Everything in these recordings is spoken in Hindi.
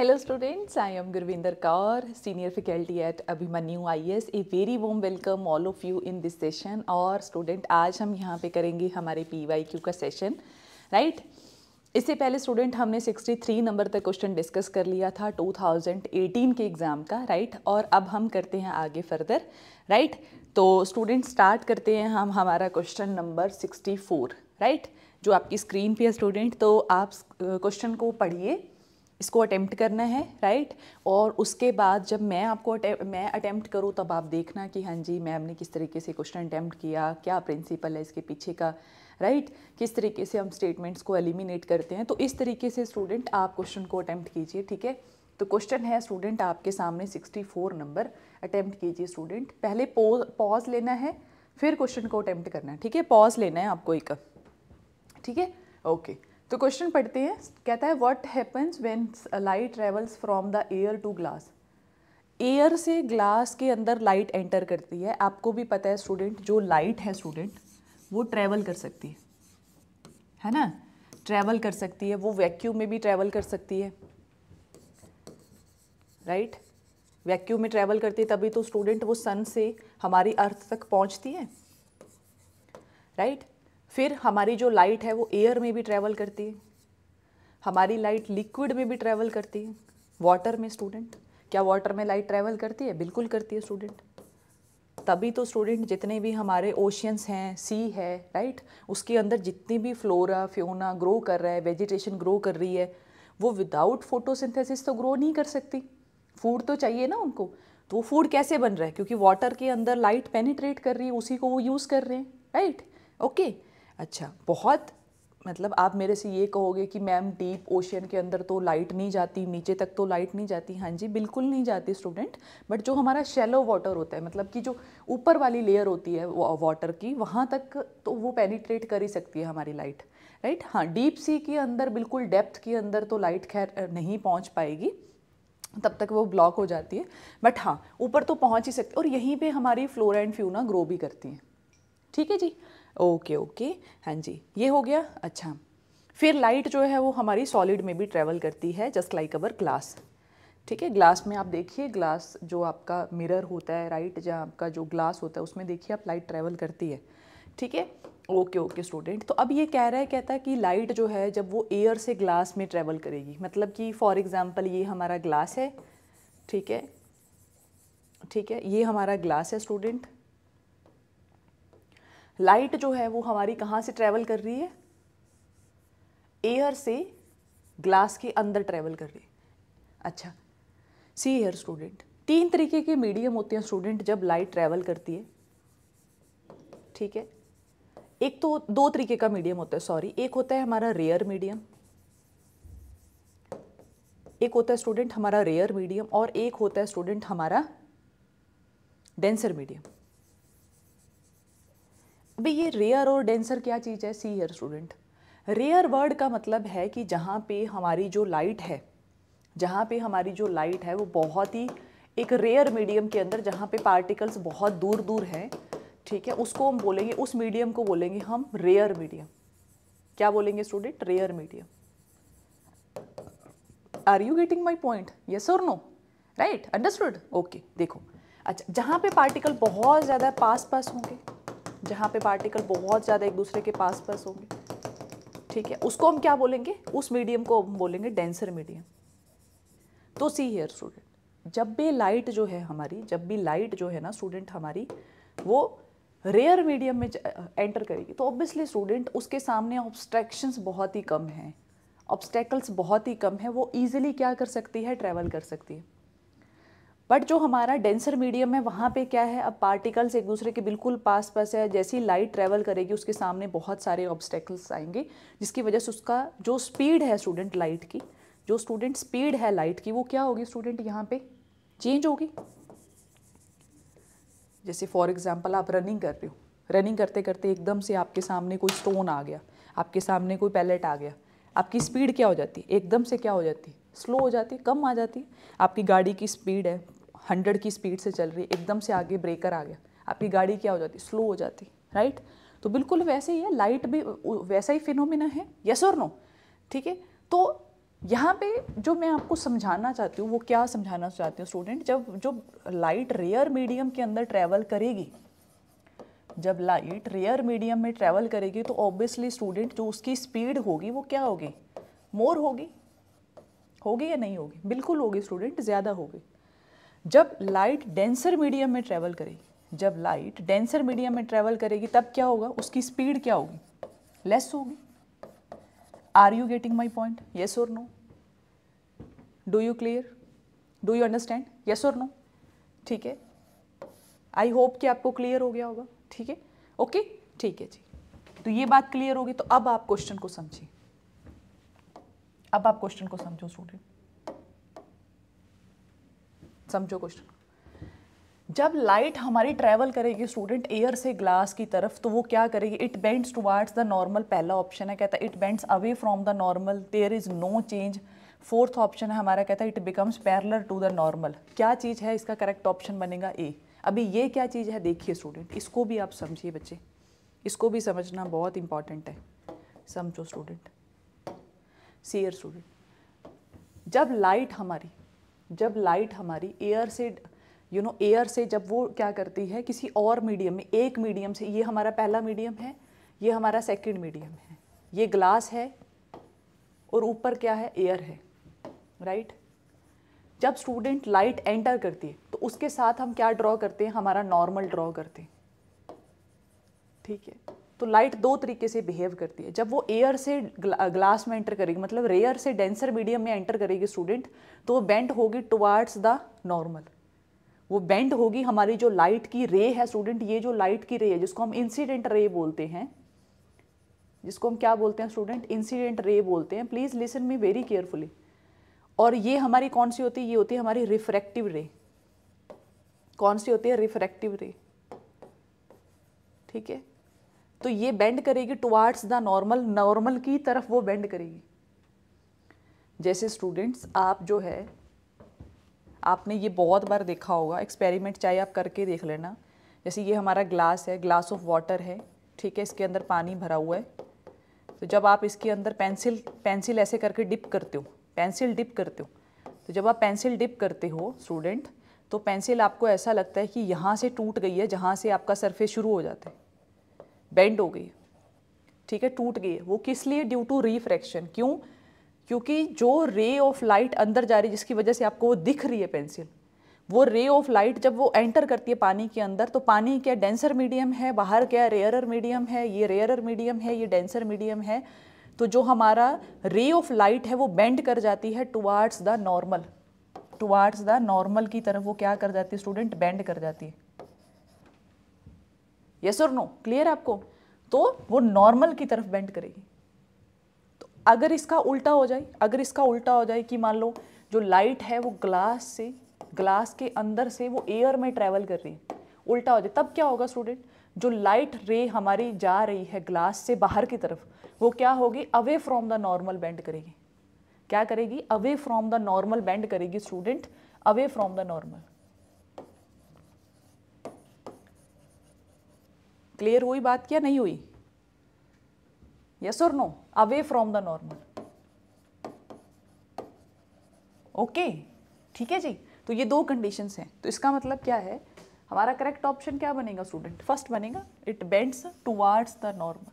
Hello students I am Gurvinder Kaur senior faculty at Abhimanyu I S a very warm welcome all of you in this session और स्टूडेंट आज हम यहाँ पे करेंगे हमारे क्यू का सेशन राइट इससे पहले स्टूडेंट हमने 63 नंबर तक क्वेश्चन डिस्कस कर लिया था 2018 के एग्ज़ाम का राइट right? और अब हम करते हैं आगे फर्दर राइट right? तो स्टूडेंट स्टार्ट करते हैं हम हमारा क्वेश्चन नंबर 64 राइट जो आपकी स्क्रीन पे है स्टूडेंट तो आप क्वेश्चन को पढ़िए इसको अटैम्प्ट करना है राइट और उसके बाद जब मैं आपको मैं अटैम्प्ट करूँ तब आप देखना कि हाँ जी मैम ने किस तरीके से क्वेश्चन अटैम्प्ट किया क्या प्रिंसिपल है इसके पीछे का राइट right? किस तरीके से हम स्टेटमेंट्स को एलिमिनेट करते हैं तो इस तरीके से स्टूडेंट आप क्वेश्चन को अटैम्प्ट कीजिए ठीक है तो क्वेश्चन है स्टूडेंट आपके सामने 64 नंबर अटैम्प्ट कीजिए स्टूडेंट पहले पॉज पॉज लेना है फिर क्वेश्चन को अटैम्प्ट करना है ठीक है पॉज लेना है आपको एक ठीक है ओके तो क्वेश्चन पढ़ते हैं कहता है what happens when light travels from the air to glass air से ग्लास के अंदर लाइट एंटर करती है आपको भी पता है स्टूडेंट जो लाइट है स्टूडेंट वो ट्रैवल कर सकती है है ना ट्रैवल कर सकती है वो वैक्यूम में भी ट्रैवल कर सकती है राइट right? वैक्यूम में ट्रैवल करती है तभी तो स्टूडेंट वो सन से हमारी अर्थ तक पहुंचती है राइट right? फिर हमारी जो लाइट है वो एयर में भी ट्रैवल करती है हमारी लाइट लिक्विड में भी ट्रैवल करती है वाटर में स्टूडेंट क्या वाटर में लाइट ट्रैवल करती है बिल्कुल करती है स्टूडेंट तभी तो स्टूडेंट जितने भी हमारे ओशियंस हैं सी है राइट उसके अंदर जितनी भी फ्लोरा फ्योना ग्रो कर रहा है वेजिटेशन ग्रो कर रही है वो विदाउट फोटोसिंथेसिस तो ग्रो नहीं कर सकती फूड तो चाहिए ना उनको तो वो फूड कैसे बन रहा है क्योंकि वाटर के अंदर लाइट पेनिट्रेट कर रही है उसी को वो यूज़ कर रहे हैं राइट ओके okay. अच्छा बहुत मतलब आप मेरे से ये कहोगे कि मैम डीप ओशियन के अंदर तो लाइट नहीं जाती नीचे तक तो लाइट नहीं जाती हाँ जी बिल्कुल नहीं जाती स्टूडेंट बट जो हमारा शेलो वाटर होता है मतलब कि जो ऊपर वाली लेयर होती है वाटर की वहाँ तक तो वो पेनिट्रेट कर ही सकती है हमारी लाइट राइट हाँ डीप सी के अंदर बिल्कुल डेप्थ के अंदर तो लाइट खैर नहीं पहुँच पाएगी तब तक वो ब्लॉक हो जाती है बट हाँ ऊपर तो पहुँच ही सकती और यहीं पर हमारी फ्लोरा एंड फ्यूना ग्रो भी करती हैं ठीक है जी ओके ओके हाँ जी ये हो गया अच्छा फिर लाइट जो है वो हमारी सॉलिड में भी ट्रैवल करती है जस्ट लाइक अवर ग्लास ठीक है ग्लास में आप देखिए ग्लास जो आपका मिरर होता है राइट जहाँ आपका जो ग्लास होता है उसमें देखिए आप लाइट ट्रैवल करती है ठीक है ओके ओके स्टूडेंट तो अब ये कह रहा है कहता है कि लाइट जो है जब वो एयर से ग्लास में ट्रेवल करेगी मतलब कि फॉर एग्ज़ाम्पल ये हमारा ग्लास है ठीक है ठीक है ये हमारा ग्लास है स्टूडेंट लाइट जो है वो हमारी कहाँ से ट्रैवल कर रही है एयर से ग्लास के अंदर ट्रैवल कर रही है अच्छा सी एयर स्टूडेंट तीन तरीके के मीडियम होते हैं स्टूडेंट जब लाइट ट्रैवल करती है ठीक है एक तो दो तरीके का मीडियम होता है सॉरी एक होता है हमारा रेयर मीडियम एक होता है स्टूडेंट हमारा रेयर मीडियम और एक होता है स्टूडेंट हमारा डेंसर मीडियम भाई ये रेयर और डेंसर क्या चीज़ है see here student rare word का मतलब है कि जहाँ पे हमारी जो लाइट है जहाँ पे हमारी जो लाइट है वो बहुत ही एक रेयर मीडियम के अंदर जहाँ पे पार्टिकल्स बहुत दूर दूर हैं ठीक है उसको हम बोलेंगे उस मीडियम को बोलेंगे हम रेयर मीडियम क्या बोलेंगे student rare medium are you getting my point yes और नो राइट अंडरस्टूड ओके देखो अच्छा जहाँ पे पार्टिकल बहुत ज़्यादा पास पास होंगे जहाँ पे पार्टिकल बहुत ज़्यादा एक दूसरे के पास पास होंगे ठीक है उसको हम क्या बोलेंगे उस मीडियम को हम बोलेंगे डेंसर मीडियम तो सी हेयर स्टूडेंट जब भी लाइट जो है हमारी जब भी लाइट जो है ना स्टूडेंट हमारी वो रेयर मीडियम में एंटर करेगी तो ऑब्वियसली स्टूडेंट उसके सामने ऑब्स्ट्रैक्शंस बहुत ही कम हैं ऑब्स्टेकल्स बहुत ही कम है वो ईजिली क्या कर सकती है ट्रैवल कर सकती है बट जो हमारा डेंसर मीडियम है वहाँ पे क्या है अब पार्टिकल्स एक दूसरे के बिल्कुल पास पास है जैसी लाइट ट्रेवल करेगी उसके सामने बहुत सारे ऑब्स्टेकल्स आएंगे जिसकी वजह से उसका जो स्पीड है स्टूडेंट लाइट की जो स्टूडेंट स्पीड है लाइट की वो क्या होगी स्टूडेंट यहाँ पे चेंज होगी जैसे फॉर एग्ज़ाम्पल आप रनिंग कर रहे हो रनिंग करते करते एकदम से आपके सामने कोई स्टोन आ गया आपके सामने कोई पैलेट आ गया आपकी स्पीड क्या हो जाती है एकदम से क्या हो जाती है स्लो हो जाती है कम आ जाती है आपकी गाड़ी की स्पीड है हंड्रेड की स्पीड से चल रही है एकदम से आगे ब्रेकर आ गया आपकी गाड़ी क्या हो जाती स्लो हो जाती राइट तो बिल्कुल वैसे ही है लाइट भी वैसा ही फिनोमिना है यस और नो ठीक है तो यहाँ पे जो मैं आपको समझाना चाहती हूँ वो क्या समझाना चाहती हूँ स्टूडेंट जब जो लाइट रेयर मीडियम के अंदर ट्रैवल करेगी जब लाइट रेयर मीडियम में ट्रैवल करेगी तो ऑब्वियसली स्टूडेंट जो उसकी स्पीड होगी वो क्या होगी मोर होगी होगी या नहीं होगी बिल्कुल होगी स्टूडेंट ज़्यादा होगी जब लाइट डेंसर मीडियम में ट्रैवल करेगी जब लाइट डेंसर मीडियम में ट्रैवल करेगी तब क्या होगा उसकी स्पीड क्या होगी लेस होगी are you getting my point yes और no do you clear do you understand yes और नो ठीक है आई होप कि आपको क्लियर हो गया होगा ठीक है ओके ठीक है जी तो ये बात क्लियर होगी तो अब आप क्वेश्चन को समझिए अब आप क्वेश्चन को समझो स्टूडेंट समझो क्वेश्चन जब लाइट हमारी ट्रैवल करेगी स्टूडेंट एयर से ग्लास की तरफ तो वो क्या करेगी it bends towards the normal पहला ऑप्शन है कहता है it bends away from the normal there is no change fourth option है हमारा कहता है it becomes parallel to the normal क्या चीज़ है इसका करेक्ट ऑप्शन बनेगा ए अभी ये क्या चीज़ है देखिए स्टूडेंट इसको भी आप समझिए बच्चे इसको भी समझना बहुत इंपॉर्टेंट है समझो स्टूडेंट सीयर स्टूडेंट जब लाइट हमारी जब लाइट हमारी एयर से यू नो एयर से जब वो क्या करती है किसी और मीडियम में एक मीडियम से ये हमारा पहला मीडियम है ये हमारा सेकंड मीडियम है ये ग्लास है और ऊपर क्या है एयर है राइट जब स्टूडेंट लाइट एंटर करती है तो उसके साथ हम क्या ड्रॉ करते हैं हमारा नॉर्मल ड्रॉ करते हैं ठीक है तो लाइट दो तरीके से बिहेव करती है जब वो एयर से ग्लास में एंटर करेगी मतलब रेयर से डेंसर मीडियम में एंटर करेगी स्टूडेंट तो वो बेंट होगी टुवार्ड्स द नॉर्मल वो बेंड होगी हमारी जो लाइट की रे है स्टूडेंट ये जो लाइट की रे है जिसको हम इंसिडेंट रे बोलते हैं जिसको हम क्या बोलते हैं स्टूडेंट इंसिडेंट रे बोलते हैं please listen me very carefully और ये हमारी कौन सी होती है ये होती है हमारी रिफ्रैक्टिव रे कौन सी होती है रिफ्रैक्टिव रे ठीक है तो ये बेंड करेगी टुवार्ड्स द नॉर्मल नॉर्मल की तरफ वो बेंड करेगी जैसे स्टूडेंट्स आप जो है आपने ये बहुत बार देखा होगा एक्सपेरिमेंट चाहे आप करके देख लेना जैसे ये हमारा ग्लास है ग्लास ऑफ वाटर है ठीक है इसके अंदर पानी भरा हुआ है तो जब आप इसके अंदर पेंसिल पेंसिल ऐसे करके डिप करते हो पेंसिल डिप करते हो तो जब आप पेंसिल डिप करते हो स्टूडेंट तो पेंसिल आपको ऐसा लगता है कि यहाँ से टूट गई है जहाँ से आपका सरफेस शुरू हो जाता है बेंड हो गई ठीक है टूट गई वो किस लिए ड्यू टू रिफ्रैक्शन क्यों क्योंकि जो रे ऑफ लाइट अंदर जा रही है जिसकी वजह से आपको वो दिख रही है पेंसिल वो रे ऑफ लाइट जब वो एंटर करती है पानी के अंदर तो पानी क्या डेंसर मीडियम है बाहर क्या रेयरर मीडियम है ये रेयरर मीडियम है ये डेंसर मीडियम है तो जो हमारा रे ऑफ लाइट है वो बेंड कर जाती है towards the normal towards the normal की तरफ वो क्या कर जाती है स्टूडेंट बेंड कर जाती है यस और नो क्लियर आपको तो वो नॉर्मल की तरफ बेंड करेगी तो अगर इसका उल्टा हो जाए अगर इसका उल्टा हो जाए कि मान लो जो लाइट है वो ग्लास से ग्लास के अंदर से वो एयर में ट्रेवल कर रही है उल्टा हो जाए तब क्या होगा स्टूडेंट जो लाइट रे हमारी जा रही है ग्लास से बाहर की तरफ वो क्या होगी away from the normal bend करेगी क्या करेगी away from the normal bend करेगी student away from the normal clear हुई बात क्या नहीं हुई यस और no away from the normal okay ठीक है जी तो ये दो कंडीशंस हैं तो इसका मतलब क्या है हमारा करेक्ट ऑप्शन क्या बनेगा स्टूडेंट फर्स्ट बनेगा it bends towards the normal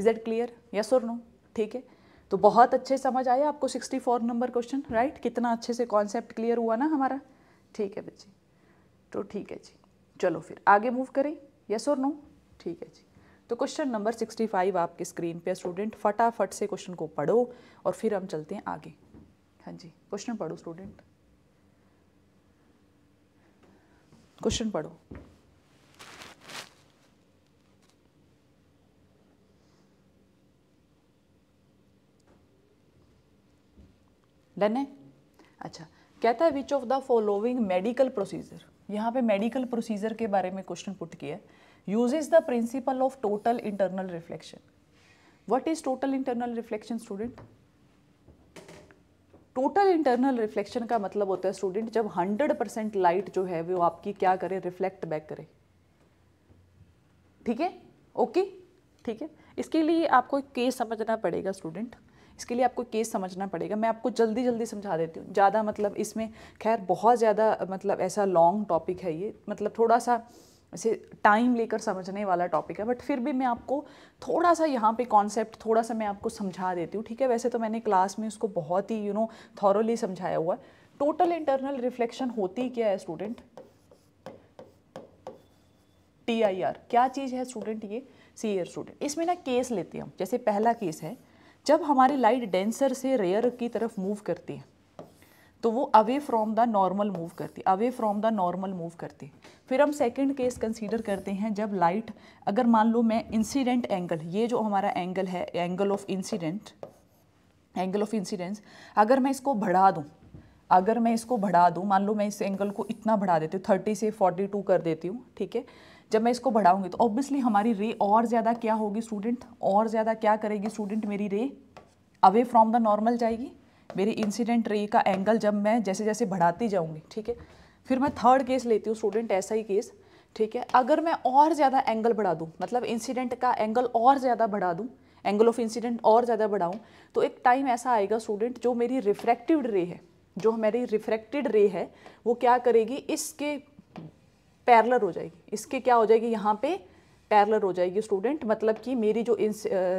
is that clear yes और नो ठीक है तो बहुत अच्छे समझ आया आपको 64 नंबर क्वेश्चन राइट कितना अच्छे से कॉन्सेप्ट क्लियर हुआ ना हमारा ठीक है बच्चे तो ठीक है जी चलो फिर आगे मूव करें यस और नो ठीक है जी तो क्वेश्चन नंबर सिक्सटी फाइव आपके स्क्रीन पे स्टूडेंट फटाफट से क्वेश्चन को पढ़ो और फिर हम चलते हैं आगे हाँ जी क्वेश्चन पढ़ो स्टूडेंट क्वेश्चन पढ़ो डन है अच्छा कहता है which of the following medical procedure यहाँ पे मेडिकल प्रोसीजर के बारे में क्वेश्चन पुट किया use is the principle of total internal reflection what is total internal reflection student total internal reflection का मतलब होता है स्टूडेंट जब 100 परसेंट लाइट जो है वो आपकी क्या करे रिफ्लेक्ट बैक करे ठीक है ओके ठीक है इसके लिए आपको एक केस समझना पड़ेगा स्टूडेंट इसके लिए आपको केस समझना पड़ेगा मैं आपको जल्दी जल्दी समझा देती हूँ ज़्यादा मतलब इसमें खैर बहुत ज़्यादा मतलब ऐसा लॉन्ग टॉपिक है ये मतलब थोड़ा सा ऐसे टाइम लेकर समझने वाला टॉपिक है बट फिर भी मैं आपको थोड़ा सा यहाँ पे कॉन्सेप्ट थोड़ा सा मैं आपको समझा देती हूँ ठीक है वैसे तो मैंने क्लास में उसको बहुत ही यू नो थॉरली समझाया हुआ है टोटल इंटरनल रिफ्लेक्शन होती क्या है स्टूडेंट टी आई आर क्या चीज़ है स्टूडेंट ये सी एयर स्टूडेंट इसमें ना केस लेते हैं हम जैसे पहला केस है जब हमारी लाइट डेंसर से रेयर की तरफ मूव करती है तो वो away from the normal move करती away from the normal move करती फिर हम सेकंड केस कंसीडर करते हैं जब लाइट अगर मान लो मैं इंसिडेंट एंगल ये जो हमारा एंगल है angle of incident angle of incidence अगर मैं इसको बढ़ा दूँ अगर मैं इसको बढ़ा दूँ मान लो मैं इस एंगल को इतना बढ़ा देती हूँ थर्टी से फोर्टी टू कर देती हूँ ठीक है जब मैं इसको बढ़ाऊंगी तो ऑब्वियसली हमारी रे और ज़्यादा क्या होगी स्टूडेंट और ज़्यादा क्या करेगी स्टूडेंट मेरी रे अवे फ्रॉम द नॉर्मल जाएगी मेरी इंसिडेंट रे का एंगल जब मैं जैसे जैसे बढ़ाती जाऊँगी ठीक है फिर मैं थर्ड केस लेती हूँ स्टूडेंट ऐसा ही केस ठीक है अगर मैं और ज़्यादा एंगल बढ़ा दूँ मतलब इंसिडेंट का एंगल और ज़्यादा बढ़ा दूँ एंगल ऑफ इंसिडेंट और ज़्यादा बढ़ाऊँ तो एक टाइम ऐसा आएगा स्टूडेंट जो मेरी रिफ्रैक्टिव रे है जो हमारी रिफ्रैक्टेड रे है वो क्या करेगी इसके पैरलर हो जाएगी इसके क्या हो जाएगी यहाँ पे पैरलर हो जाएगी स्टूडेंट मतलब कि मेरी जो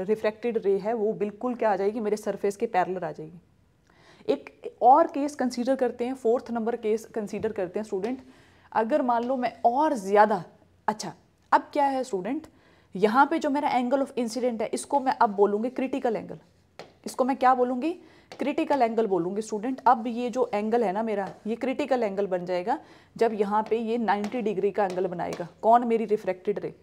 रिफ्रैक्टेड रे है वो बिल्कुल क्या आ जाएगी मेरे सरफेस के पैरलर आ जाएगी एक और केस कंसीडर करते हैं फोर्थ नंबर केस कंसीडर करते हैं स्टूडेंट अगर मान लो मैं और ज़्यादा अच्छा अब क्या है स्टूडेंट यहाँ पे जो मेरा एंगल ऑफ इंसिडेंट है इसको मैं अब बोलूँगी क्रिटिकल एंगल इसको मैं क्या बोलूँगी क्रिटिकल एंगल बोलूँगी स्टूडेंट अब ये जो एंगल है ना मेरा ये क्रिटिकल एंगल बन जाएगा जब यहाँ पे ये 90 डिग्री का एंगल बनाएगा कौन मेरी रिफ्रैक्टेड रे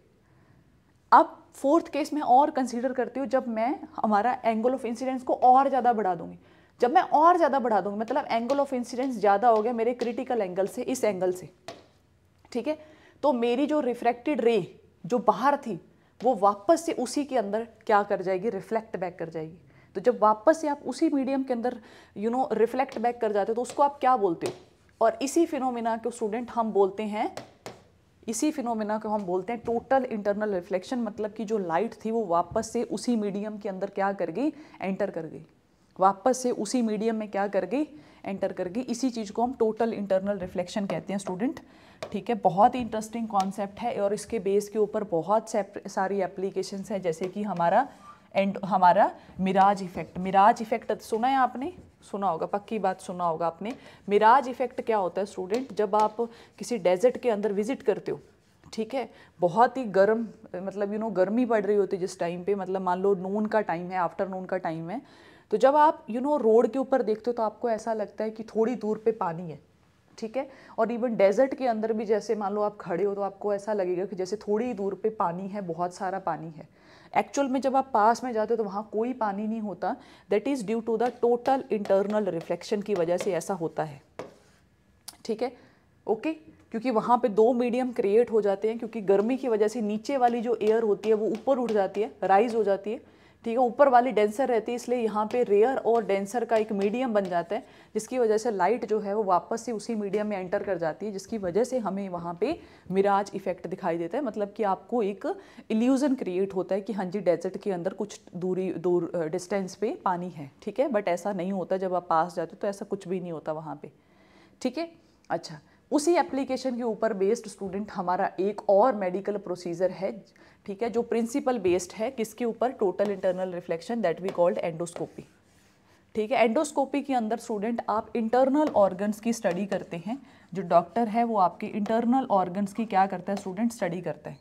अब फोर्थ केस में और कंसीडर करती हूँ जब मैं हमारा एंगल ऑफ इंसिडेंस को और ज़्यादा बढ़ा दूंगी जब मैं और ज़्यादा बढ़ा दूंगी मतलब एंगल ऑफ इंसिडेंस ज़्यादा हो गया मेरे क्रिटिकल एंगल से इस एंगल से ठीक है तो मेरी जो रिफ्रैक्टेड रे जो बाहर थी वो वापस से उसी के अंदर क्या कर जाएगी रिफ्लेक्ट बैक कर जाएगी तो जब वापस से आप उसी मीडियम के अंदर यू नो रिफ्लेक्ट बैक कर जाते हो तो उसको आप क्या बोलते हो और इसी फिनोमिना को स्टूडेंट हम बोलते हैं इसी फिनोमिना को हम बोलते हैं टोटल इंटरनल रिफ्लेक्शन मतलब कि जो लाइट थी वो वापस से उसी मीडियम के अंदर क्या कर गई एंटर कर गई वापस से उसी मीडियम में क्या कर गई एंटर कर गई इसी चीज़ को हम टोटल इंटरनल रिफ्लेक्शन कहते हैं स्टूडेंट ठीक है बहुत ही इंटरेस्टिंग कॉन्सेप्ट है और इसके बेस के ऊपर बहुत सारी एप्लीकेशंस हैं जैसे कि हमारा एंड हमारा मिराज इफ़ेक्ट मिराज इफ़ेक्ट सुना है आपने सुना होगा पक्की बात सुना होगा आपने मिराज इफ़ेक्ट क्या होता है स्टूडेंट जब आप किसी डेजर्ट के अंदर विजिट करते हो ठीक है बहुत ही गर्म मतलब यू नो गर्मी पड़ रही होती है जिस टाइम पे मतलब मान लो नून का टाइम है आफ्टरनून का टाइम है तो जब आप यू नो रोड के ऊपर देखते हो तो आपको ऐसा लगता है कि थोड़ी दूर पे पानी है ठीक है और इवन डेजर्ट के अंदर भी जैसे मान लो आप खड़े हो तो आपको ऐसा लगेगा कि जैसे थोड़ी ही दूर पे पानी है बहुत सारा पानी है एक्चुअल में जब आप पास में जाते हो तो वहाँ कोई पानी नहीं होता that is due to the total internal reflection की वजह से ऐसा होता है ठीक है ओके क्योंकि वहाँ पे दो मीडियम क्रिएट हो जाते हैं क्योंकि गर्मी की वजह से नीचे वाली जो एयर होती है वो ऊपर उठ जाती है राइज हो जाती है ठीक है ऊपर वाली डेंसर रहती है इसलिए यहाँ पे रेयर और डेंसर का एक मीडियम बन जाता है जिसकी वजह से लाइट जो है वो वापस से उसी मीडियम में एंटर कर जाती है जिसकी वजह से हमें वहाँ पे मिराज इफेक्ट दिखाई देता है मतलब कि आपको एक इल्यूज़न क्रिएट होता है कि हाँ जी डेजर्ट के अंदर कुछ दूरी दूर डिस्टेंस पे पानी है ठीक है बट ऐसा नहीं होता जब आप पास जाते तो ऐसा कुछ भी नहीं होता वहाँ पर ठीक है अच्छा उसी एप्लीकेशन के ऊपर बेस्ड स्टूडेंट हमारा एक और मेडिकल प्रोसीजर है ठीक है जो प्रिंसिपल बेस्ड है किसके ऊपर total internal reflection that we called endoscopy ठीक है एंडोस्कोपी के अंदर स्टूडेंट आप इंटरनल ऑर्गन्स की स्टडी करते हैं जो डॉक्टर है वो आपके इंटरनल ऑर्गन्स की क्या करता है स्टूडेंट स्टडी करता है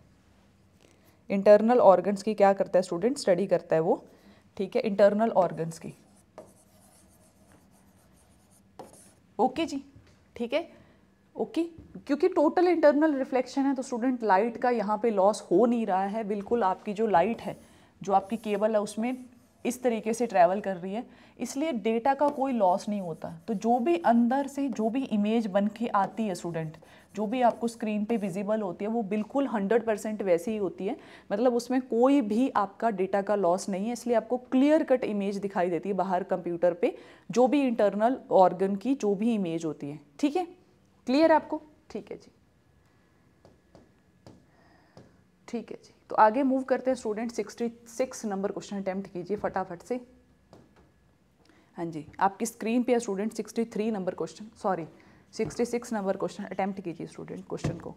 इंटरनल ऑर्गन्स की क्या करता है स्टूडेंट स्टडी करता है वो ठीक है इंटरनल ऑर्गन्स की ओके जी ठीक है ओके okay? क्योंकि टोटल इंटरनल रिफ्लेक्शन है तो स्टूडेंट लाइट का यहाँ पे लॉस हो नहीं रहा है बिल्कुल आपकी जो लाइट है जो आपकी केबल है उसमें इस तरीके से ट्रैवल कर रही है इसलिए डेटा का कोई लॉस नहीं होता तो जो भी अंदर से जो भी इमेज बन के आती है स्टूडेंट जो भी आपको स्क्रीन पे विजिबल होती है वो बिल्कुल 100 परसेंट वैसी ही होती है मतलब उसमें कोई भी आपका डेटा का लॉस नहीं है इसलिए आपको क्लियर कट इमेज दिखाई देती है बाहर कंप्यूटर पे जो भी इंटरनल ऑर्गन की जो भी इमेज होती है ठीक है क्लियर है आपको ठीक है जी ठीक है जी तो आगे मूव करते हैं student sixty six number question attempt कीजिए फटाफट से हाँ जी आपकी स्क्रीन पे है student sixty three number question sorry sixty six number question attempt कीजिए स्टूडेंट क्वेश्चन को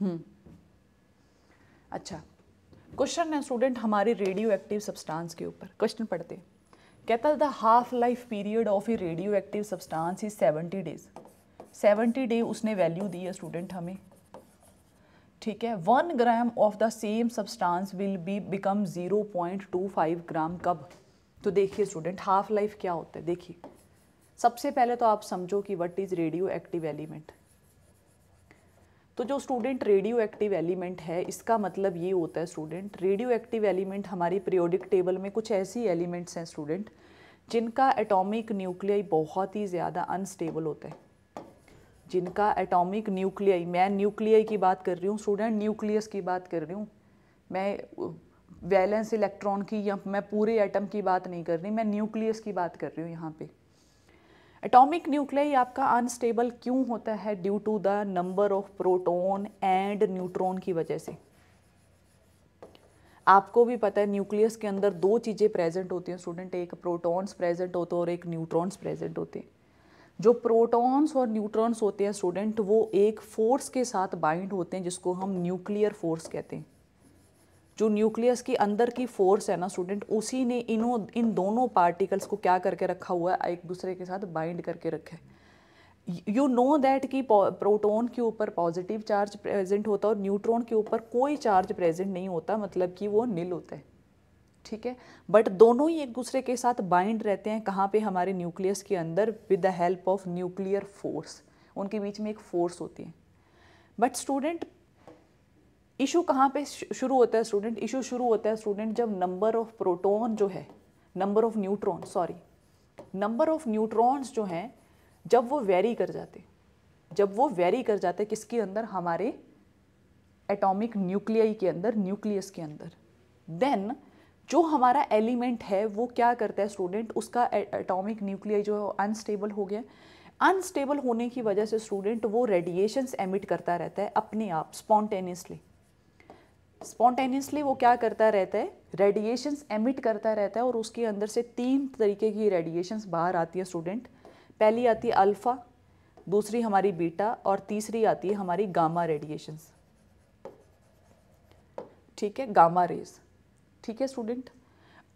हम्म। अच्छा क्वेश्चन है स्टूडेंट हमारे रेडियो एक्टिव सब्सटेंस के ऊपर क्वेश्चन पढ़ते हैं कहता the half life period of a radioactive substance is seventy days seventy day उसने वैल्यू दी है स्टूडेंट हमें ठीक है one gram of the same substance will be become zero point two five gram कब तो देखिए स्टूडेंट हाफ लाइफ क्या होता है देखिए सबसे पहले तो आप समझो कि what is radioactive element तो जो स्टूडेंट रेडियो एक्टिव एलिमेंट है इसका मतलब ये होता है स्टूडेंट रेडियो एक्टिव एलिमेंट हमारी पीरियोडिक टेबल में कुछ ऐसी एलिमेंट्स हैं स्टूडेंट जिनका एटॉमिक न्यूक्लियाई बहुत ही ज़्यादा अनस्टेबल होता है जिनका एटॉमिक न्यूक्लियाई मैं न्यूक्लियाई की बात कर रही हूँ स्टूडेंट न्यूक्लियस की बात कर रही हूँ मैं वैलेंस इलेक्ट्रॉन की या मैं पूरे एटम की बात नहीं कर रही मैं न्यूक्लियस की बात कर रही हूँ यहाँ पे एटॉमिक न्यूक्लियाई आपका अनस्टेबल क्यों होता है due to the number of proton and neutron की वजह से आपको भी पता है न्यूक्लियस के अंदर दो चीज़ें प्रेजेंट होती हैं स्टूडेंट एक प्रोटॉन्स प्रेजेंट होते हैं और एक न्यूट्रॉन्स प्रेजेंट होते हैं जो प्रोटॉन्स और न्यूट्रॉन्स होते हैं स्टूडेंट वो एक फोर्स के साथ बाइंड होते हैं जिसको हम न्यूक्लियर फोर्स कहते हैं जो न्यूक्लियस की अंदर की फोर्स है ना स्टूडेंट उसी ने इनों इन दोनों पार्टिकल्स को क्या करके रखा हुआ है एक दूसरे के साथ बाइंड करके रखे यू नो दैट कि प्रोटोन के ऊपर पॉजिटिव चार्ज प्रेजेंट होता है और न्यूट्रॉन के ऊपर कोई चार्ज प्रेजेंट नहीं होता मतलब कि वो नील होता है ठीक है बट दोनों ही एक दूसरे के साथ बाइंड रहते हैं कहाँ पे हमारे न्यूक्लियस के अंदर with the help of nuclear force उनके बीच में एक फोर्स होती है बट स्टूडेंट इशू कहाँ पे शुरू होता है स्टूडेंट इशू शुरू होता है स्टूडेंट जब नंबर ऑफ प्रोटॉन जो है number of neutron sorry number of neutrons जो हैं जब वो वेरी कर जाते जब वो वेरी कर जाते किसके अंदर हमारे एटॉमिक न्यूक्लियाई के अंदर न्यूक्लियस के अंदर देन जो हमारा एलिमेंट है वो क्या करता है स्टूडेंट उसका एटॉमिक न्यूक्लियाई जो है अनस्टेबल हो गया अनस्टेबल होने की वजह से स्टूडेंट वो रेडिएशंस एमिट करता रहता है अपने आप स्पॉन्टेनियसली स्पॉन्टेनियसली वो क्या करता रहता है रेडिएशंस एमिट करता रहता है और उसके अंदर से तीन तरीके की रेडिएशंस बाहर आती है स्टूडेंट पहली आती है अल्फ़ा दूसरी हमारी बीटा और तीसरी आती है हमारी गामा रेडिएशंस ठीक है गामा रेज ठीक है स्टूडेंट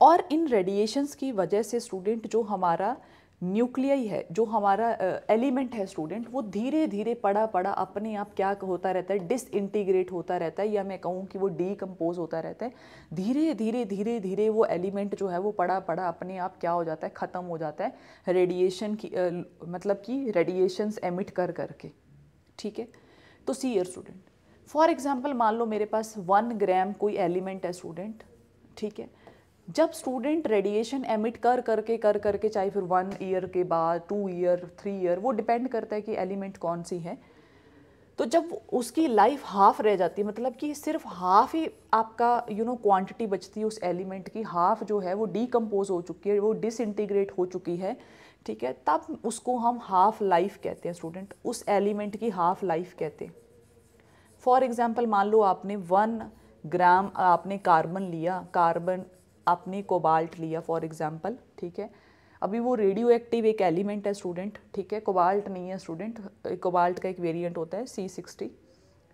और इन रेडिएशंस की वजह से स्टूडेंट जो हमारा न्यूक्लियाई है जो हमारा एलिमेंट है स्टूडेंट वो धीरे धीरे पड़ा पड़ा अपने आप क्या होता रहता है डिसइंटीग्रेट होता रहता है या मैं कहूँ कि वो डीकम्पोज होता रहता है धीरे धीरे धीरे धीरे वो एलिमेंट जो है वो पड़ा पड़ा अपने आप क्या हो जाता है ख़त्म हो जाता है रेडिएशन की आ, मतलब कि रेडिएशंस एमिट कर करके ठीक है तो see here student for example मान लो मेरे पास वन ग्राम कोई एलिमेंट है स्टूडेंट ठीक है जब स्टूडेंट रेडिएशन एमिट कर करके कर करके चाहे फिर वन ईयर के बाद टू ईयर थ्री ईयर वो डिपेंड करता है कि एलिमेंट कौन सी है तो जब उसकी लाइफ हाफ रह जाती है मतलब कि सिर्फ हाफ ही आपका यू नो क्वांटिटी बचती है उस एलिमेंट की हाफ जो है वो डीकम्पोज हो चुकी है वो डिसइंटीग्रेट हो चुकी है ठीक है तब उसको हम हाफ लाइफ कहते हैं स्टूडेंट उस एलिमेंट की हाफ लाइफ कहते हैं फॉर एग्ज़ाम्पल मान लो आपने वन ग्राम आपने कार्बन लिया कार्बन आपने कोबाल्ट लिया फॉर एग्ज़ाम्पल ठीक है अभी वो रेडियो एक्टिव एक एलिमेंट है स्टूडेंट ठीक है कोबाल्ट नहीं है स्टूडेंट कोबाल्ट का एक वेरिएंट होता है सी सिक्सटी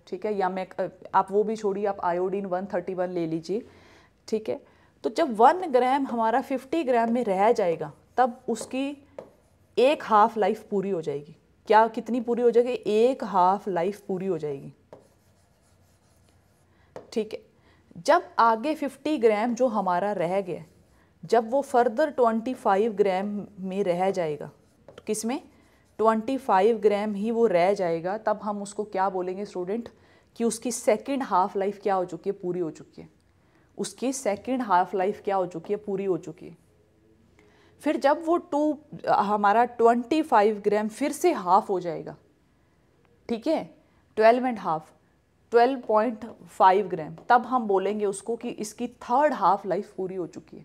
ठीक है या मैं आप वो भी छोड़िए आप आयोडीन वन थर्टी वन ले लीजिए ठीक है तो जब वन ग्राम हमारा फिफ्टी ग्राम में रह जाएगा तब उसकी एक हाफ लाइफ पूरी हो जाएगी क्या कितनी पूरी हो जाएगी एक हाफ लाइफ पूरी हो जाएगी ठीक है जब आगे 50 ग्राम जो हमारा रह गया जब वो फर्दर 25 ग्राम में रह जाएगा तो किस में ट्वेंटी ग्राम ही वो रह जाएगा तब हम उसको क्या बोलेंगे स्टूडेंट कि उसकी सेकेंड हाफ़ लाइफ क्या हो चुकी है पूरी हो चुकी है उसकी सेकेंड हाफ़ लाइफ क्या हो चुकी है पूरी हो चुकी है फिर जब वो टू हमारा 25 ग्राम फिर से हाफ़ हो जाएगा ठीक है ट्वेल्व एंड हाफ़ 12.5 ग्राम तब हम बोलेंगे उसको कि इसकी थर्ड हाफ लाइफ पूरी हो चुकी है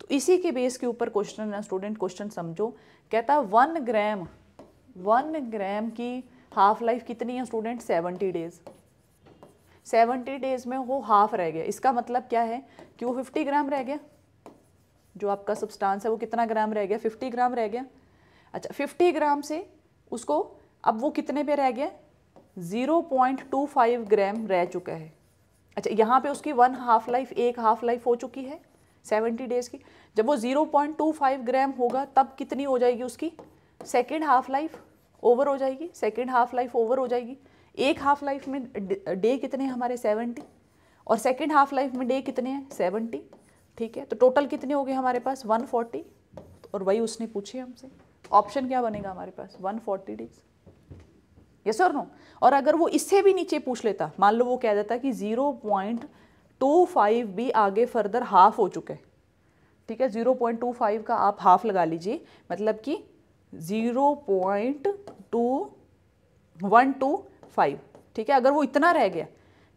तो इसी के बेस के ऊपर क्वेश्चन है स्टूडेंट क्वेश्चन समझो कहता है वन ग्राम वन ग्राम की हाफ लाइफ कितनी है student seventy days seventy days में वो हाफ रह गया इसका मतलब क्या है कि वो फिफ्टी ग्राम रह गया जो आपका सब्सटेंस है वो कितना ग्राम रह गया फिफ्टी ग्राम रह गया अच्छा फिफ्टी ग्राम से उसको अब वो कितने पे रह गया 0.25 ग्राम रह चुका है अच्छा यहाँ पे उसकी वन हाफ लाइफ एक हाफ लाइफ हो चुकी है 70 डेज़ की जब वो 0.25 ग्राम होगा तब कितनी हो जाएगी उसकी सेकेंड हाफ लाइफ ओवर हो जाएगी सेकेंड हाफ लाइफ ओवर हो जाएगी एक हाफ लाइफ में डे कितने हैं हमारे 70 और सेकेंड हाफ लाइफ में डे कितने हैं 70 ठीक है तो टोटल कितने हो गए हमारे पास 140 और वही उसने पूछे हमसे ऑप्शन क्या बनेगा हमारे पास 140 डेज यस और नो और अगर वो इससे भी नीचे पूछ लेता मान लो वो कह देता कि ज़ीरो पॉइंट टू फाइव भी आगे फर्दर हाफ हो चुका है ठीक है ज़ीरो पॉइंट टू फाइव का आप हाफ लगा लीजिए मतलब कि zero point two one two five ठीक है अगर वो इतना रह गया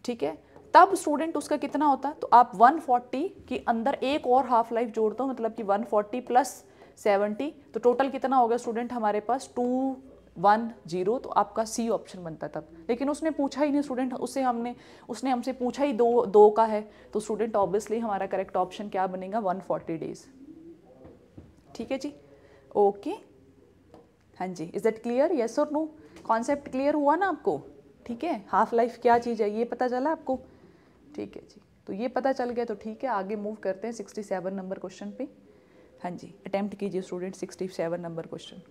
ठीक है तब स्टूडेंट उसका कितना होता तो आप 140 के अंदर एक और हाफ लाइफ जोड़ दो मतलब कि 140 प्लस 70 तो टोटल कितना हो गया स्टूडेंट हमारे पास टू वन जीरो तो आपका सी ऑप्शन बनता तब लेकिन उसने पूछा ही नहीं स्टूडेंट उसे हमने उसने हमसे पूछा ही दो दो का है तो स्टूडेंट ऑब्वियसली हमारा करेक्ट ऑप्शन क्या बनेगा वन फोर्टी डेज ठीक है जी ओके हाँ जी इज़ दैट क्लियर येस और नो कॉन्सेप्ट क्लियर हुआ ना आपको ठीक है हाफ लाइफ क्या चीज़ है ये पता चला आपको ठीक है जी तो ये पता चल गया तो ठीक है आगे मूव करते हैं सिक्सटी सेवन नंबर क्वेश्चन पे हाँ जी अटैम्प्ट कीजिए student sixty seven number question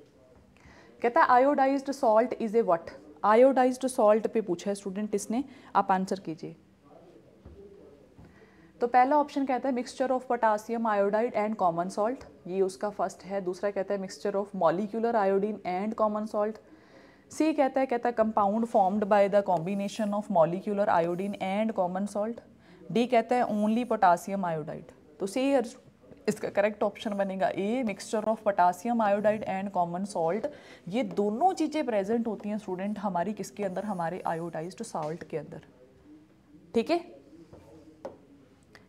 कहता है iodized salt is a what iodized salt पे पूछा है स्टूडेंट इसने आप आंसर कीजिए तो पहला ऑप्शन कहता है mixture of potassium iodide and common salt ये उसका फर्स्ट है दूसरा कहता है mixture of molecular iodine and common salt C कहता है कहता है compound formed by the combination of molecular iodine and common salt D कहता है ओनली पोटासियम आयोडाइड तो सी इसका करेक्ट ऑप्शन बनेगा A mixture of potassium iodide and common salt ये दोनों चीज़ें प्रेजेंट होती हैं स्टूडेंट हमारी किसके अंदर हमारे आयोडाइज्ड सॉल्ट के अंदर ठीक है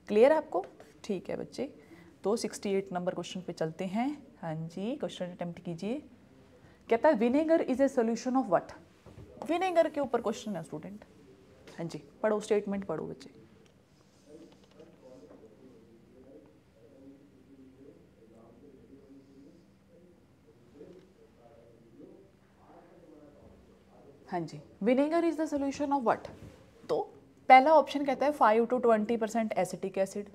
क्लियर आपको ठीक है बच्चे तो 68 नंबर क्वेश्चन पे चलते हैं हाँ जी क्वेश्चन अटैम्प्ट कीजिए कहता है vinegar is a solution of what vinegar के ऊपर क्वेश्चन है स्टूडेंट हाँ जी पढ़ो स्टेटमेंट पढ़ो बच्चे हाँ जी vinegar is the solution of what तो पहला ऑप्शन कहता है five to twenty percent acetic acid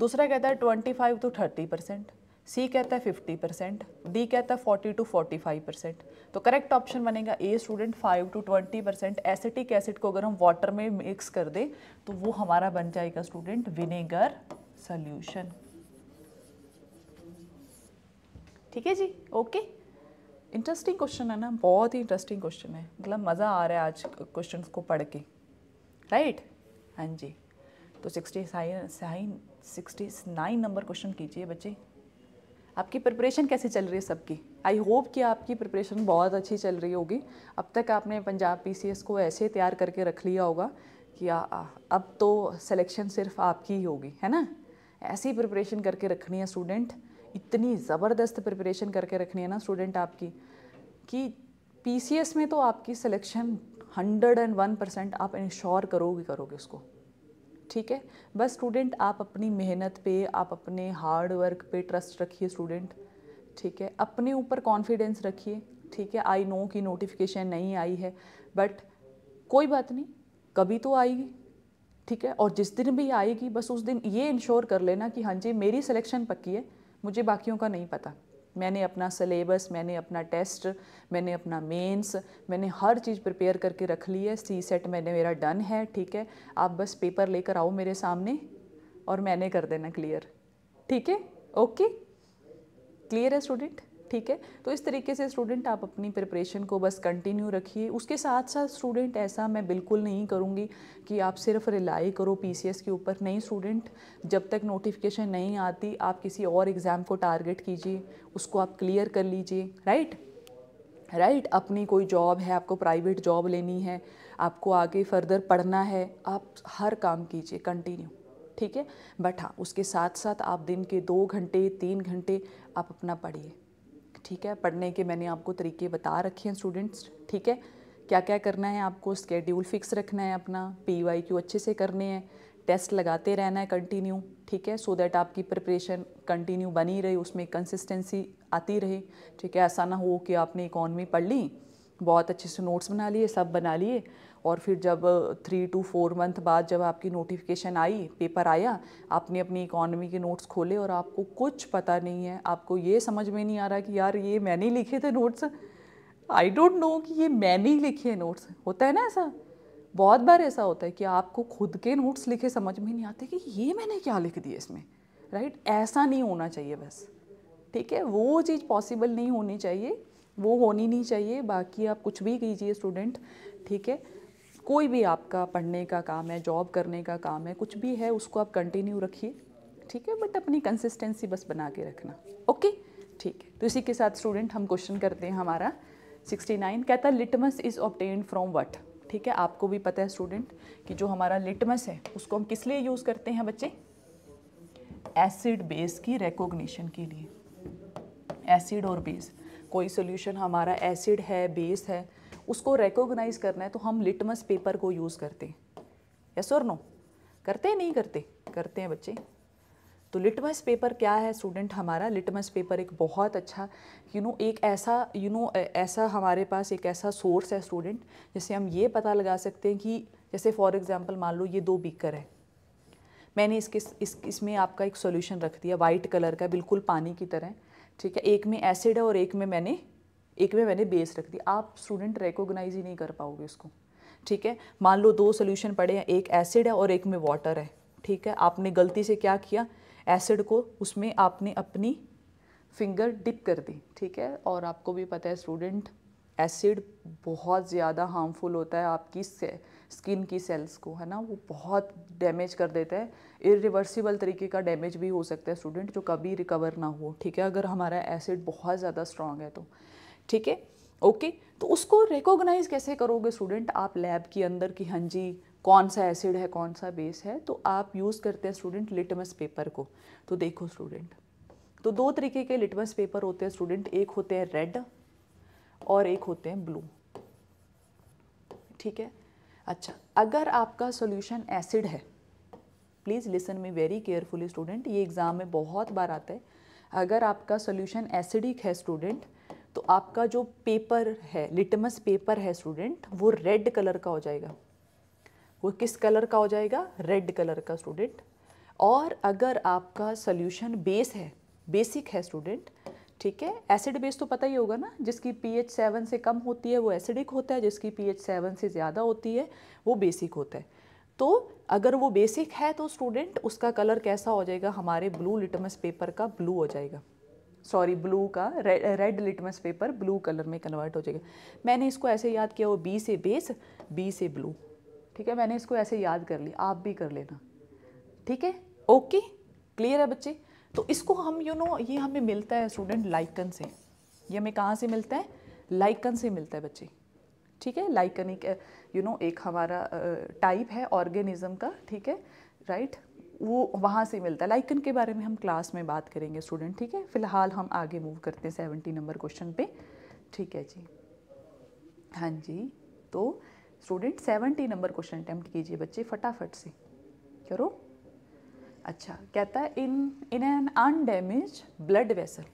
दूसरा कहता है twenty five to thirty percent C कहता है फिफ्टी परसेंट डी कहता है forty to forty five percent तो करेक्ट ऑप्शन बनेगा A student five to twenty percent acetic acid को अगर हम वाटर में मिक्स कर दें तो वो हमारा बन जाएगा स्टूडेंट विनेगर सल्यूशन ठीक है जी ओके इंटरेस्टिंग क्वेश्चन है ना बहुत ही इंटरेस्टिंग क्वेश्चन है मतलब मज़ा आ रहा है आज क्वेश्चन को पढ़ के राइट हाँ जी तो sixty nine nine sixty nine number question कीजिए बच्चे आपकी प्रिपरेशन कैसे चल रही है सबकी आई होप कि आपकी प्रिपरेशन बहुत अच्छी चल रही होगी अब तक आपने पंजाब पी को ऐसे तैयार करके रख लिया होगा कि आ, आ, अब तो सिलेक्शन सिर्फ आपकी ही होगी है ना ऐसी प्रिपरेशन करके रखनी है स्टूडेंट इतनी ज़बरदस्त प्रिपरेशन करके रखनी है ना स्टूडेंट आपकी कि पी में तो आपकी selection hundred and one percent आप इंश्योर करोगे करोगे उसको ठीक है बस स्टूडेंट आप अपनी मेहनत पे आप अपने हार्ड वर्क पे ट्रस्ट रखिए स्टूडेंट ठीक है अपने ऊपर कॉन्फिडेंस रखिए ठीक है आई नो कि नोटिफिकेशन नहीं आई है बट कोई बात नहीं कभी तो आएगी ठीक है और जिस दिन भी आएगी बस उस दिन ये इंश्योर कर लेना कि हाँ जी मेरी सिलेक्शन पक्की है मुझे बाकियों का नहीं पता मैंने अपना सिलेबस मैंने अपना टेस्ट मैंने अपना मेंस मैंने हर चीज़ प्रिपेयर करके रख ली है सी सेट मैंने मेरा डन है ठीक है आप बस पेपर लेकर आओ मेरे सामने और मैंने कर देना क्लियर ठीक है ओके क्लियर है स्टूडेंट ठीक है तो इस तरीके से स्टूडेंट आप अपनी प्रिपरेशन को बस कंटिन्यू रखिए उसके साथ साथ स्टूडेंट ऐसा मैं बिल्कुल नहीं करूँगी कि आप सिर्फ रिलाई करो पी के ऊपर नहीं स्टूडेंट जब तक नोटिफिकेशन नहीं आती आप किसी और एग्ज़ाम को टारगेट कीजिए उसको आप क्लियर कर लीजिए राइट राइट right, अपनी कोई जॉब है आपको प्राइवेट जॉब लेनी है आपको आगे फर्दर पढ़ना है आप हर काम कीजिए कंटिन्यू ठीक है बट हाँ उसके साथ साथ आप दिन के दो घंटे तीन घंटे आप अपना पढ़िए ठीक है पढ़ने के मैंने आपको तरीके बता रखे हैं स्टूडेंट्स ठीक है क्या क्या करना है आपको स्केड्यूल फिक्स रखना है अपना पी वाई क्यू अच्छे से करने हैं टेस्ट लगाते रहना है कंटिन्यू ठीक है सो so दैट आपकी प्रिपरेशन कंटिन्यू बनी रहे उसमें कंसिस्टेंसी आती रहे ठीक है ऐसा ना हो कि आपने इकॉनमी पढ़ ली बहुत अच्छे से नोट्स बना लिए सब बना लिए और फिर जब थ्री टू फोर मंथ बाद जब आपकी नोटिफिकेशन आई पेपर आया आपने अपनी इकॉनमी के नोट्स खोले और आपको कुछ पता नहीं है आपको ये समझ में नहीं आ रहा कि यार ये मैंने लिखे थे नोट्स आई डोंट नो कि ये मैंने ही लिखे नोट्स होता है ना ऐसा बहुत बार ऐसा होता है कि आपको खुद के नोट्स लिखे समझ में नहीं आते कि ये मैंने क्या लिख दिया इसमें राइट ऐसा नहीं होना चाहिए बस ठीक है वो चीज़ पॉसिबल नहीं होनी चाहिए वो होनी नहीं चाहिए बाकी आप कुछ भी कीजिए स्टूडेंट ठीक है कोई भी आपका पढ़ने का काम है जॉब करने का काम है कुछ भी है उसको आप कंटिन्यू रखिए ठीक है बट अपनी कंसिस्टेंसी बस बना के रखना ओके ठीक है तो इसी के साथ स्टूडेंट हम क्वेश्चन करते हैं हमारा 69 कहता है litmus is obtain from what ठीक है आपको भी पता है स्टूडेंट कि जो हमारा लिटमस है उसको हम किस लिए यूज़ करते हैं बच्चे एसिड बेस की रिकोगनीशन के लिए एसिड और बेस कोई सोल्यूशन हमारा एसिड है बेस है उसको रिकोगनाइज़ करना है तो हम लिटमस पेपर को यूज़ करते हैं यस और नो करते हैं नहीं करते करते हैं बच्चे तो लिटमस पेपर क्या है स्टूडेंट हमारा लिटमस पेपर एक बहुत अच्छा यू you नो know, एक ऐसा यू you नो know, ऐसा हमारे पास एक ऐसा सोर्स है स्टूडेंट जिससे हम ये पता लगा सकते हैं कि जैसे फॉर एग्ज़ाम्पल मान लो ये दो बीकर है मैंने इसके इस इसमें आपका एक सॉल्यूशन रख दिया वाइट कलर का बिल्कुल पानी की तरह ठीक है एक में एसिड है और एक में मैंने एक में मैंने बेस रख दी आप स्टूडेंट रिकोगनाइज ही नहीं कर पाओगे इसको ठीक है मान लो दो सोल्यूशन पड़े हैं एक एसिड है और एक में वाटर है ठीक है आपने गलती से क्या किया एसिड को उसमें आपने अपनी फिंगर डिप कर दी ठीक है और आपको भी पता है स्टूडेंट एसिड बहुत ज़्यादा हार्मफुल होता है आपकी से, स्किन की सेल्स को है ना वो बहुत डैमेज कर देता है इरिवर्सिबल तरीके का डैमेज भी हो सकता है स्टूडेंट जो कभी रिकवर ना हो ठीक है अगर हमारा एसिड बहुत ज़्यादा स्ट्रॉन्ग है तो ठीक है ओके तो उसको रिकोगनाइज कैसे करोगे स्टूडेंट आप लैब के अंदर कि हाँ जी कौन सा एसिड है कौन सा बेस है तो आप यूज़ करते हैं स्टूडेंट लिटमस पेपर को तो देखो स्टूडेंट तो दो तरीके के लिटमस पेपर होते हैं स्टूडेंट एक होते हैं रेड और एक होते हैं ब्लू ठीक है अच्छा अगर आपका सॉल्यूशन एसिड है please listen me very carefully student ये एग्ज़ाम में बहुत बार आता है अगर आपका सॉल्यूशन एसिडिक है स्टूडेंट तो आपका जो पेपर है लिटमस पेपर है स्टूडेंट वो रेड कलर का हो जाएगा वो किस कलर का हो जाएगा रेड कलर का स्टूडेंट और अगर आपका सॉल्यूशन बेस है बेसिक है स्टूडेंट ठीक है एसिड बेस तो पता ही होगा ना जिसकी पीएच सेवन से कम होती है वो एसिडिक होता है जिसकी पीएच सेवन से ज़्यादा होती है वो बेसिक होता है तो अगर वो बेसिक है तो स्टूडेंट उसका कलर कैसा हो जाएगा हमारे ब्लू लिटमस पेपर का ब्लू हो जाएगा सॉरी ब्लू का red red litmus paper blue colour में कन्वर्ट हो जाएगा मैंने इसको ऐसे याद किया वो बी से बेस बी से ब्लू ठीक है मैंने इसको ऐसे याद कर लिया आप भी कर लेना ठीक है ओके क्लियर है बच्चे तो इसको हम यू you नो know, ये हमें मिलता है स्टूडेंट लाइकन से ये हमें कहाँ से मिलता है लाइकन से मिलता है बच्चे ठीक है लाइकन एक यू नो एक हमारा टाइप है ऑर्गेनिज्म का ठीक है राइट वो वहाँ से मिलता है लाइकन के बारे में हम क्लास में बात करेंगे स्टूडेंट ठीक है फिलहाल हम आगे मूव करते हैं सेवेंटी नंबर क्वेश्चन पे ठीक है जी हाँ जी तो student seventy number question attempt कीजिए बच्चे फटाफट से करो अच्छा कहता है in in an undamaged blood vessel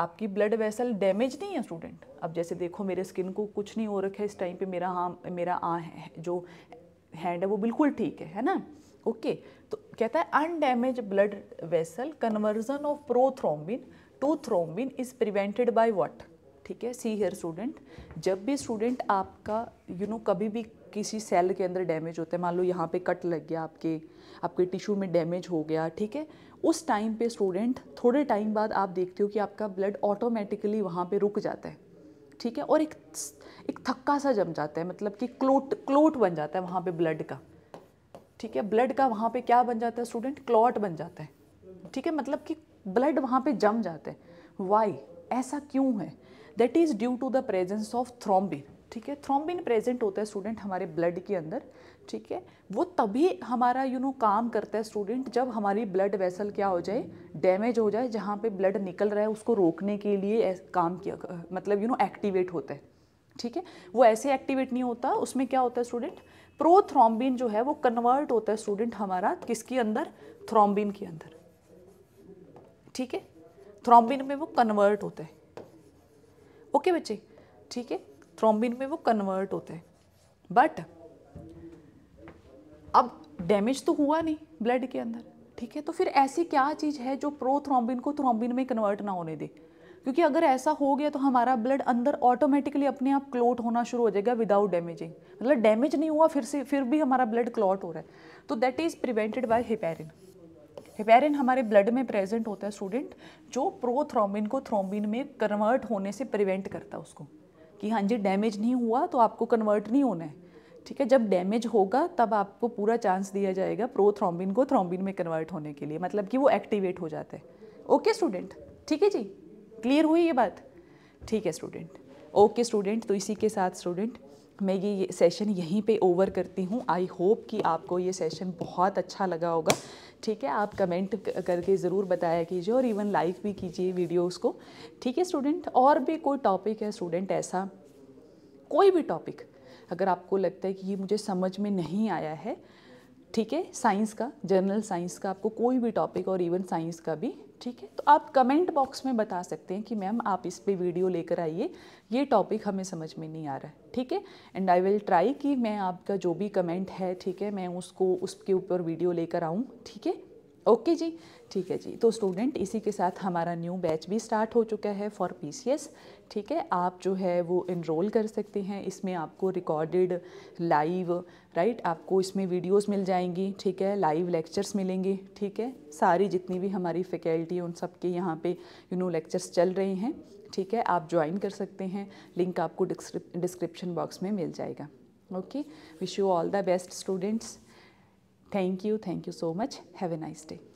आपकी ब्लड वेसल डैमेज नहीं है स्टूडेंट अब जैसे देखो मेरे स्किन को कुछ नहीं हो रखा है इस टाइम पे मेरा हाँ मेरा आ है जो हैंड है वो बिल्कुल ठीक है है ना ओके okay, तो कहता है undamaged blood vessel conversion of prothrombin to thrombin is prevented by what ठीक है सी हेयर स्टूडेंट जब भी स्टूडेंट आपका यू you नो know, कभी भी किसी सेल के अंदर डैमेज होता है मान लो यहाँ पे कट लग गया आपके आपके टिश्यू में डैमेज हो गया ठीक है उस टाइम पे स्टूडेंट थोड़े टाइम बाद आप देखते हो कि आपका ब्लड ऑटोमेटिकली वहाँ पे रुक जाता है ठीक है और एक एक थक्का सा जम जाता है मतलब कि क्लोट क्लोट बन जाता है वहाँ पर ब्लड का ठीक है ब्लड का वहाँ पर क्या बन जाता है स्टूडेंट क्लॉट बन जाता है ठीक है मतलब कि ब्लड वहाँ पर जम जाता है वाई ऐसा क्यों है that is due to the presence of thrombin ठीक है थ्रोम्बिन प्रेजेंट होता है स्टूडेंट हमारे ब्लड के अंदर ठीक है वो तभी हमारा यू you नो know, काम करता है स्टूडेंट जब हमारी ब्लड वेसल क्या हो जाए डैमेज हो जाए जहाँ पे ब्लड निकल रहा है उसको रोकने के लिए काम किया मतलब यू नो एक्टिवेट होता है ठीक है वो ऐसे एक्टिवेट नहीं होता उसमें क्या होता है स्टूडेंट प्रोथ्रोम्बिन जो है वो कन्वर्ट होता है स्टूडेंट हमारा किसके अंदर थ्रोम्बिन के अंदर ठीक है थ्रोम्बिन में वो कन्वर्ट होता है ओके बच्चे ठीक है थ्रोम्बिन में वो कन्वर्ट होते हैं बट अब डैमेज तो हुआ नहीं ब्लड के अंदर ठीक है तो फिर ऐसी क्या चीज़ है जो प्रो थ्रोम्बिन को थ्रोम्बिन में कन्वर्ट ना होने दे क्योंकि अगर ऐसा हो गया तो हमारा ब्लड अंदर ऑटोमेटिकली अपने आप क्लोट होना शुरू हो जाएगा विदाउट डैमेजिंग मतलब डैमेज नहीं हुआ फिर से फिर भी हमारा ब्लड क्लॉट हो रहा है तो that is prevented by heparin heparin हमारे ब्लड में प्रेजेंट होता है स्टूडेंट जो प्रोथ्रोम्बिन को थ्रोम्बिन में कन्वर्ट होने से प्रिवेंट करता है उसको कि हाँ जी डैमेज नहीं हुआ तो आपको कन्वर्ट नहीं होना है ठीक है जब डैमेज होगा तब आपको पूरा चांस दिया जाएगा प्रोथ्रोम्बिन को थ्रोम्बिन में कन्वर्ट होने के लिए मतलब कि वो एक्टिवेट हो जाता है ओके स्टूडेंट ठीक है जी क्लियर हुई ये बात ठीक है स्टूडेंट ओके स्टूडेंट तो इसी के साथ स्टूडेंट मैं ये सेशन यहीं पे ओवर करती हूँ आई होप कि आपको ये सेशन बहुत अच्छा लगा होगा ठीक है आप कमेंट करके ज़रूर बताया कीजिए और इवन लाइक भी कीजिए वीडियोस को ठीक है स्टूडेंट और भी कोई टॉपिक है स्टूडेंट ऐसा कोई भी टॉपिक अगर आपको लगता है कि ये मुझे समझ में नहीं आया है ठीक है साइंस का जर्नल साइंस का आपको कोई भी टॉपिक और इवन साइंस का भी ठीक है तो आप कमेंट बॉक्स में बता सकते हैं कि मैम आप इस पे वीडियो लेकर आइए ये टॉपिक हमें समझ में नहीं आ रहा है ठीक है एंड आई विल ट्राई कि मैं आपका जो भी कमेंट है ठीक है मैं उसको उसके ऊपर वीडियो लेकर आऊँ ठीक है ओके जी ठीक है जी तो स्टूडेंट इसी के साथ हमारा न्यू बैच भी स्टार्ट हो चुका है फॉर पीसीएस ठीक है आप जो है वो इनरोल कर सकते हैं इसमें आपको रिकॉर्डेड लाइव राइट आपको इसमें वीडियोस मिल जाएंगी ठीक है लाइव लेक्चर्स मिलेंगे ठीक है सारी जितनी भी हमारी फैकल्टी उन सब के यहाँ पे यू नो लेक्चर्स चल रहे हैं ठीक है आप ज्वाइन कर सकते हैं लिंक आपको डिस्क्रिप्शन बॉक्स में मिल जाएगा okay wish you all the best students thank you thank you so much have a nice day